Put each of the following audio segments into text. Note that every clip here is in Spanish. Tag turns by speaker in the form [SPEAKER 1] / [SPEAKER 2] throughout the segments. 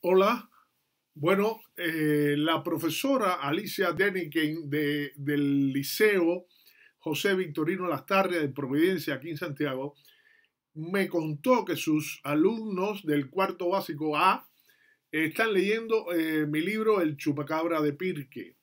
[SPEAKER 1] Hola. Bueno, eh, la profesora Alicia Deniken de, del Liceo José Victorino Lastarria de Providencia, aquí en Santiago, me contó que sus alumnos del cuarto básico A están leyendo eh, mi libro El Chupacabra de Pirque.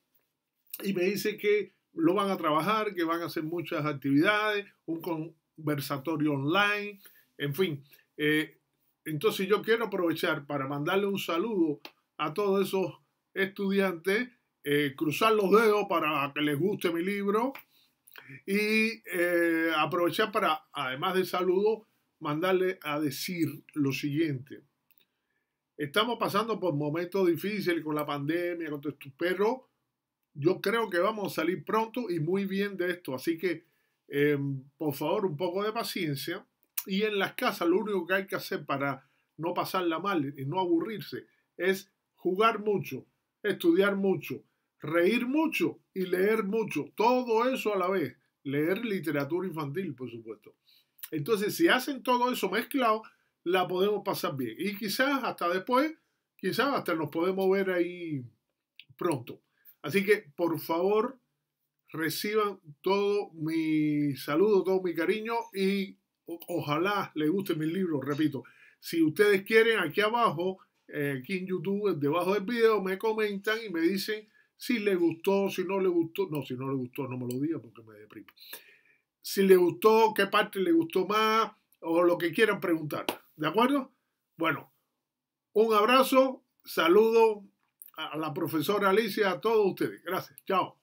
[SPEAKER 1] Y me dice que lo van a trabajar, que van a hacer muchas actividades, un conversatorio online, en fin. Eh, entonces yo quiero aprovechar para mandarle un saludo a todos esos estudiantes, eh, cruzar los dedos para que les guste mi libro y eh, aprovechar para, además del saludo, mandarle a decir lo siguiente. Estamos pasando por momentos difíciles con la pandemia, con pero yo creo que vamos a salir pronto y muy bien de esto. Así que, eh, por favor, un poco de paciencia y en las casas lo único que hay que hacer para no pasarla mal y no aburrirse es jugar mucho, estudiar mucho, reír mucho y leer mucho. Todo eso a la vez. Leer literatura infantil, por supuesto. Entonces, si hacen todo eso mezclado, la podemos pasar bien. Y quizás hasta después, quizás hasta nos podemos ver ahí pronto. Así que, por favor, reciban todo mi saludo, todo mi cariño y ojalá les guste mi libro, repito. Si ustedes quieren, aquí abajo, eh, aquí en YouTube, debajo del video, me comentan y me dicen si les gustó, si no les gustó. No, si no les gustó, no me lo digan porque me deprimo. Si les gustó, qué parte les gustó más o lo que quieran preguntar. ¿De acuerdo? Bueno, un abrazo, saludo a la profesora Alicia, a todos ustedes. Gracias, chao.